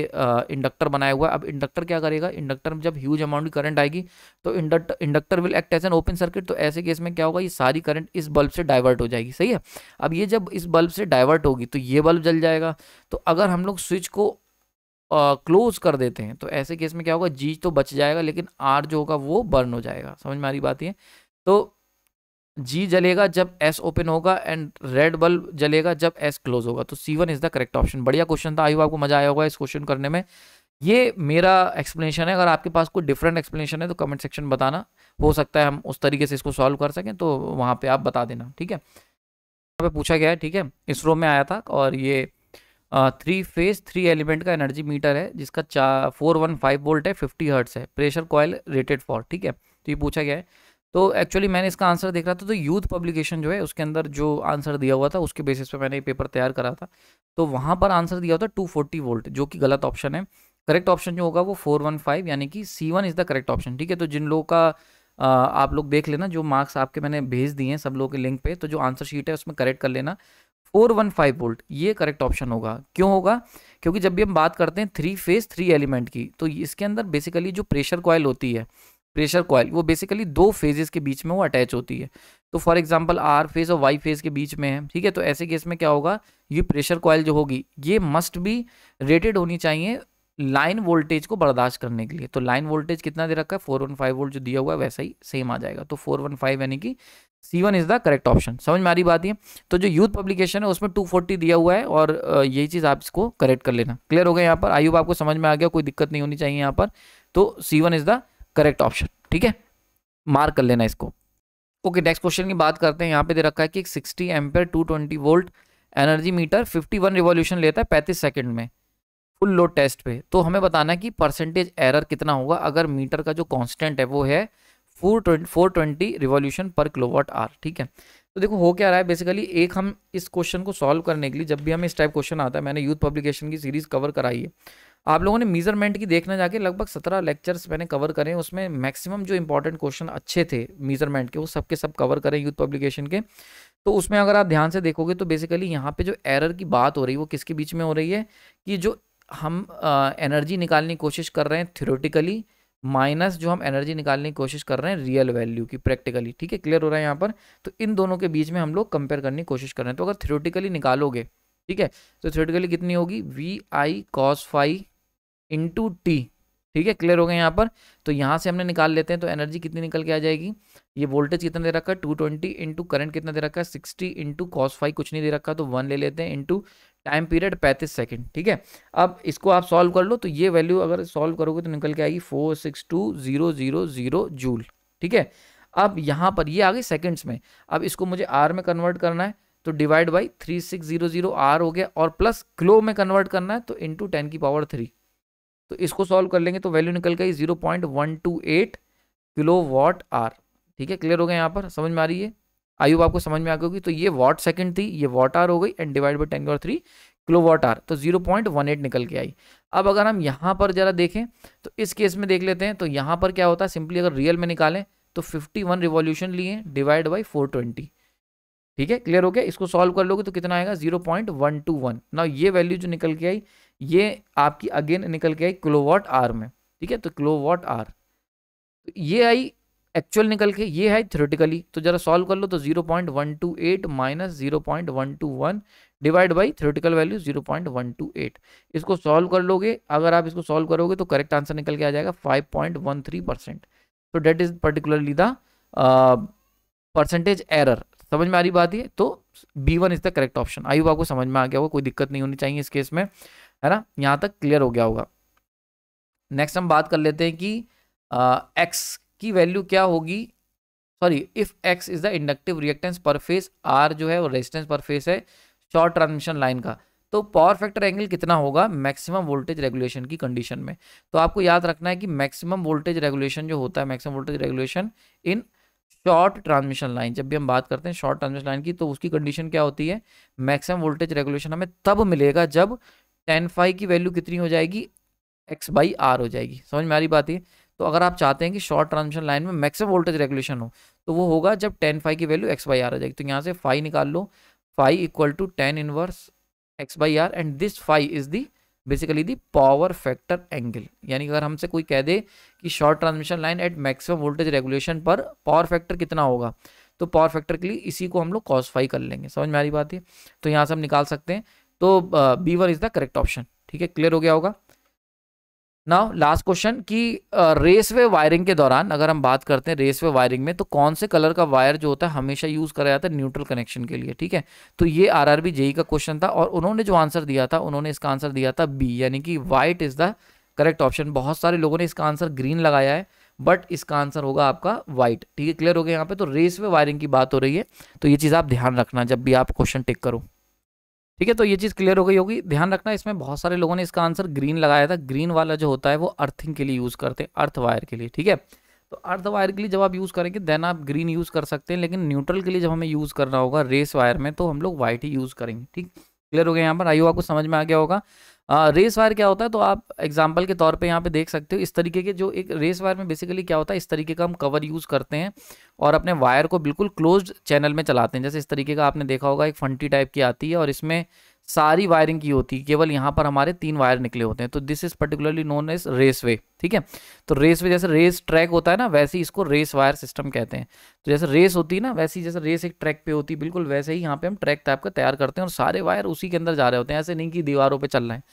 इंडक्टर बनाया हुआ है अब इंडक्टर क्या करेगा इंडक्टर में जब ह्यूज अमाउंट की करंट आएगी तो inductor will act as an open circuit तो ऐसे केस में क्या होगा ये सारी करंट इस बल्ब से डाइवर्ट हो जाएगी सही है अब ये जब इस बल्ब से डाइवर्ट होगी तो ये बल्ब जल जाएगा तो अगर हम लोग स्विच को क्लोज कर देते हैं तो ऐसे केस में क्या होगा जी तो बच जाएगा लेकिन आर जो होगा वो बर्न हो जाएगा समझ में आ रही बात ये तो जी जलेगा जब एस ओपन होगा एंड रेड बल्ब जलेगा जब एस क्लोज होगा तो C one is the correct option बढ़िया क्वेश्चन था आई होप आपको मजा आया होगा इस क्वेश्चन करने में ये मेरा एक्सप्लेनेशन है अगर आपके पास कोई डिफरेंट एक्सप्लेनेशन है तो कमेंट सेक्शन बताना हो सकता है हम उस तरीके से इसको सॉल्व कर सकें तो वहाँ पे आप बता देना ठीक है पूछा गया है ठीक है इसरो में आया था और ये थ्री फेज थ्री एलिमेंट का एनर्जी मीटर है जिसका चा फोर वन फाइव वोल्ट है फिफ्टी हर्ट्स है प्रेशर कॉयल रेटेड फॉर ठीक है तो ये पूछा गया है तो एक्चुअली मैंने इसका आंसर देख रहा था तो यूथ पब्लिकेशन जो है उसके अंदर जो आंसर दिया हुआ था उसके बेसिस पे मैंने ये पेपर तैयार करा था तो वहाँ पर आंसर दिया हुआ था टू फोर्टी वोल्ट जो कि गलत ऑप्शन है करेक्ट ऑप्शन जो होगा वो फोर वन फाइव यानी कि C one is the correct option ठीक है तो जिन लोगों का आप लोग देख लेना जो मार्क्स आपके मैंने भेज दिए हैं सब लोगों के लिंक पे तो जो आंसर शीट है उसमें करेक्ट कर लेना और वन फाइव वोल्ट ये करेक्ट ऑप्शन होगा क्यों होगा क्योंकि जब भी हम बात करते हैं थ्री फेज थ्री एलिमेंट की तो इसके अंदर बेसिकली जो प्रेशर कॉयल होती है प्रेशर कॉयल वो बेसिकली दो फेजेस के बीच में वो अटैच होती है तो फॉर एग्जांपल आर फेज और वाई फेज के बीच में है ठीक है तो ऐसे केस में क्या होगा ये प्रेशर कॉयल जो होगी ये मस्ट भी रेटेड होनी चाहिए लाइन वोल्टेज को बर्दाश्त करने के लिए तो लाइन वोल्टेज कितना दे रखा है फोर वन फाइव वोल्ट जो दिया हुआ है वैसा ही सेम आ जाएगा तो फोर वन फाइव यानी कि C one is the correct option समझ में आ रही बात ये तो जो यूथ पब्लिकेशन है उसमें टू फोर्टी दिया हुआ है और यही चीज़ आप इसको करेक्ट कर लेना क्लियर हो गया यहाँ पर आयुब आपको समझ में आ गया कोई दिक्कत नहीं होनी चाहिए यहाँ पर तो C one is the correct option ठीक है मार्क कर लेना इसको ओके नेक्स्ट क्वेश्चन की बात करते हैं यहाँ पे दे रखा है कि sixty ampere two twenty volt energy meter fifty one लेता है पैंतीस सेकंड में फुल लोड टेस्ट पे तो हमें बताना कि परसेंटेज एरर कितना होगा अगर मीटर का जो कांस्टेंट है वो है four twenty four twenty revolution पर किलोवाट आर ठीक है तो देखो हो क्या रहा है बेसिकली एक हम इस क्वेश्चन को सॉल्व करने के लिए जब भी हमें इस टाइप क्वेश्चन आता है मैंने यूथ पब्लिकेशन की सीरीज कवर कराई है आप लोगों ने मीजरमेंट की देखना जाके लगभग सत्रह लेक्चर्स मैंने कवर करें उसमें मैक्सिमम जो इंपॉर्टेंट क्वेश्चन अच्छे थे मीजरमेंट के वो सबके सब कवर करें यूथ पब्लिकेशन के तो उसमें अगर आप ध्यान से देखोगे तो बेसिकली यहाँ पे जो एरर की बात हो रही है वो किसके बीच में हो रही है कि जो हम एनर्जी निकालने की कोशिश कर रहे हैं थ्योरेटिकली माइनस जो हम एनर्जी निकालने की कोशिश कर रहे हैं रियल वैल्यू की प्रैक्टिकली ठीक है क्लियर हो रहा है यहाँ पर तो इन दोनों के बीच में हम लोग कंपेयर करने की कोशिश कर रहे हैं तो अगर थ्योरेटिकली निकालोगे ठीक है तो थ्योरेटिकली कितनी होगी V I cos phi into T ठीक है क्लियर हो गए यहाँ पर तो यहाँ से हमने निकाल लेते हैं तो एनर्जी कितनी निकल के आ जाएगी ये वोल्टेज कितना दे रखा है टू ट्वेंटी इंटू करंट कितना दे रखा है सिक्सटी इंटू कॉस फाइव कुछ नहीं दे रखा तो वन ले लेते हैं इंटू टाइम पीरियड पैंतीस सेकेंड ठीक है अब इसको आप सॉल्व कर लो तो ये वैल्यू अगर सॉल्व करोगे तो निकल के आएगी four six two zero zero zero joule ठीक है अब यहाँ पर ये आ गई सेकेंड्स में अब इसको मुझे आर में कन्वर्ट करना है तो divide by three six zero zero R हो गया और प्लस क्लो में कन्वर्ट करना है तो इंटू टेन की पावर थ्री तो इसको सॉल्व कर लेंगे तो वैल्यू निकल गई zero point one two eight kilo watt R ठीक है क्लियर हो गया यहाँ पर समझ में आ रही है होप आपको समझ में आ गई तो ये वॉट सेकंड थी ये वॉट आर हो गई एंड डिवाइड बाई टेन और थ्री किलो वॉट आर तो जीरो पॉइंट वन एट निकल के आई अब अगर हम यहाँ पर ज़रा देखें तो इस केस में देख लेते हैं तो यहाँ पर क्या होता है सिंपली अगर रियल में निकालें तो फिफ्टी वन रिवोल्यूशन लिए डिवाइड बाई फोर ट्वेंटी ठीक है क्लियर हो गया इसको सॉल्व कर लोगे तो कितना आएगा zero point one two one ना ये वैल्यू जो निकल के आई ये आपकी अगेन निकल के आई वॉट आर में ठीक है तो वॉट आर ये आई एक्चुअल निकल के ये है थ्योरेटिकली तो जरा सॉल्व कर लो तो zero point one two eight minus zero point one two one divide by theoretical value zero point one two eight इसको सॉल्व कर लोगे अगर आप इसको सॉल्व करोगे तो करेक्ट आंसर निकल के आ जाएगा five point one three percent तो that is particularly the percentage error समझ में आ रही बात ये तो B one is the correct option आई आपको समझ में आ गया होगा कोई दिक्कत नहीं होनी चाहिए इस केस में है ना यहाँ तक क्लियर हो गया होगा नेक्स्ट हम बात कर लेते हैं कि एक्स uh, की वैल्यू क्या होगी sorry if X is the inductive reactance per phase R जो है वो रेजिस्टेंस पर फेस है शॉर्ट ट्रांसमिशन लाइन का तो पावर फैक्टर एंगल कितना होगा मैक्सिमम वोल्टेज रेगुलेशन की कंडीशन में तो आपको याद रखना है कि मैक्सिमम वोल्टेज रेगुलेशन जो होता है maximum voltage regulation in short transmission line जब भी हम बात करते हैं शॉर्ट ट्रांसमिशन लाइन की तो उसकी कंडीशन क्या होती है मैक्सिमम वोल्टेज रेगुलेशन हमें तब मिलेगा जब टेन फाइव की वैल्यू कितनी हो जाएगी एक्स बाई आर हो जाएगी समझ में आ रही बात है तो अगर आप चाहते हैं कि शॉर्ट ट्रांसमिशन लाइन में मैक्सिमम वोल्टेज रेगुलेशन हो तो वो होगा जब टेन फाइव की वैल्यू एक्स बाई आर आ जाएगी तो यहाँ से फाइव निकाल लो phi equal to tan inverse X by R and this phi is the basically the power factor angle यानी अगर हमसे कोई कह दे कि short transmission line at maximum voltage regulation पर पावर फैक्टर कितना होगा तो पावर फैक्टर के लिए इसी को हम लोग कॉसफाई कर लेंगे समझ में आ रही बात है तो यहाँ से हम निकाल सकते हैं तो B one is the correct option ठीक है क्लियर हो गया होगा नाउ लास्ट क्वेश्चन कि रेसवे वायरिंग के दौरान अगर हम बात करते हैं रेसवे वायरिंग में तो कौन से कलर का वायर जो होता है हमेशा यूज़ कराया जाता है न्यूट्रल कनेक्शन के लिए ठीक है तो ये आरआरबी जेई e का क्वेश्चन था और उन्होंने जो आंसर दिया था उन्होंने इसका आंसर दिया था बी यानी कि white is the correct option बहुत सारे लोगों ने इसका आंसर ग्रीन लगाया है बट इसका आंसर होगा आपका व्हाइट ठीक है क्लियर हो गया यहाँ पे तो रेसवे वायरिंग की बात हो रही है तो ये चीज़ आप ध्यान रखना जब भी आप क्वेश्चन टिक करो ठीक है तो ये चीज़ क्लियर हो गई होगी ध्यान रखना इसमें बहुत सारे लोगों ने इसका आंसर ग्रीन लगाया था ग्रीन वाला जो होता है वो अर्थिंग के लिए यूज़ करते हैं अर्थ वायर के लिए ठीक है तो अर्थ वायर के लिए जब आप यूज़ करेंगे देन आप ग्रीन यूज़ कर सकते हैं लेकिन न्यूट्रल के लिए जब हमें यूज़ करना होगा रेस वायर में तो हम लोग वाइट ही यूज़ करेंगे ठीक क्लियर हो गया यहाँ पर आइयो आपको समझ में आ गया होगा रेस वायर क्या होता है तो आप एग्जाम्पल के तौर पर यहाँ पे देख सकते हो इस तरीके के जो एक रेस वायर में बेसिकली क्या होता है इस तरीके का हम कवर यूज़ करते हैं और अपने वायर को बिल्कुल क्लोज चैनल में चलाते हैं जैसे इस तरीके का आपने देखा होगा एक फंटी टाइप की आती है और इसमें सारी वायरिंग की होती है केवल यहाँ पर हमारे तीन वायर निकले होते हैं तो this is particularly known as race way ठीक है तो रेस वे जैसे रेस ट्रैक होता है ना वैसे ही इसको रेस वायर सिस्टम कहते हैं तो जैसे रेस होती है ना वैसे ही जैसे रेस एक ट्रैक पे होती है बिल्कुल वैसे ही यहाँ पे हम ट्रैक टाइप का तैयार करते हैं और सारे वायर उसी के अंदर जा रहे होते हैं ऐसे नहीं कि दीवारों पर चल रहे हैं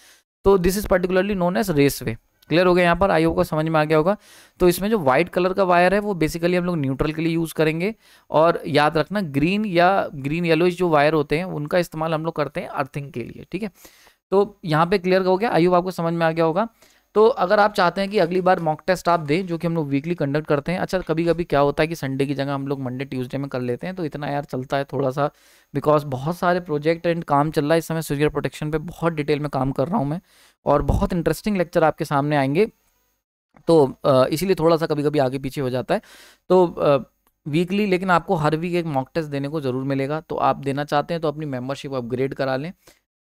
तो this is particularly known as race way clear हो गया यहाँ पर आई होगा समझ में आ गया होगा तो इसमें जो व्हाइट कलर का वायर है वो बेसिकली हम लोग न्यूट्रल के लिए यूज़ करेंगे और याद रखना ग्रीन या ग्रीन येलो जो वायर होते हैं उनका इस्तेमाल हम लोग करते हैं अर्थिंग के लिए ठीक है तो यहाँ पे क्लियर हो गया आई होप आपको समझ में आ गया होगा तो अगर आप चाहते हैं कि अगली बार मॉक टेस्ट आप दें जो कि हम लोग वीकली कंडक्ट करते हैं अच्छा कभी कभी क्या होता है कि संडे की जगह हम लोग मंडे ट्यूसडे में कर लेते हैं तो इतना यार चलता है थोड़ा सा बिकॉज बहुत सारे प्रोजेक्ट एंड काम चल रहा है इस समय स्विचर प्रोटेक्शन पर बहुत डिटेल में काम कर रहा हूँ मैं और बहुत इंटरेस्टिंग लेक्चर आपके सामने आएंगे तो इसीलिए थोड़ा सा कभी कभी आगे पीछे हो जाता है तो वीकली लेकिन आपको हर वीक एक मॉक टेस्ट देने को ज़रूर मिलेगा तो आप देना चाहते हैं तो अपनी मेंबरशिप अपग्रेड करा लें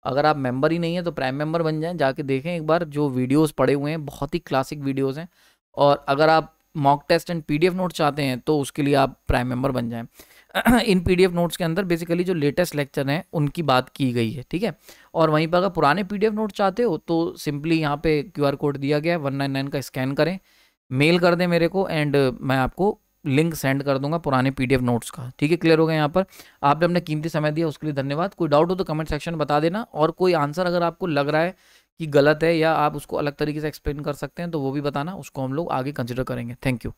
अगर आप मेंबर ही नहीं है तो प्राइम मेंबर बन जाएं जाके देखें एक बार जो वीडियोस पड़े हुए हैं बहुत ही क्लासिक वीडियोस हैं और अगर आप mock test and PDF notes चाहते हैं तो उसके लिए आप प्राइम मेंबर बन जाएं इन पीडीएफ नोट्स के अंदर बेसिकली जो लेटेस्ट लेक्चर हैं उनकी बात की गई है ठीक है और वहीं पर अगर पुराने पी नोट चाहते हो तो सिंपली यहाँ पर क्यू कोड दिया गया है वन नाइन नाइन का स्कैन करें मेल कर दें मेरे को एंड मैं आपको लिंक सेंड कर दूंगा पुराने पीडीएफ नोट्स का ठीक है क्लियर हो गया यहाँ पर आपने अपने कीमती समय दिया उसके लिए धन्यवाद कोई डाउट हो तो कमेंट सेक्शन में बता देना और कोई आंसर अगर आपको लग रहा है कि गलत है या आप उसको अलग तरीके से एक्सप्लेन कर सकते हैं तो वो भी बताना उसको हम लोग आगे कंसिडर करेंगे थैंक यू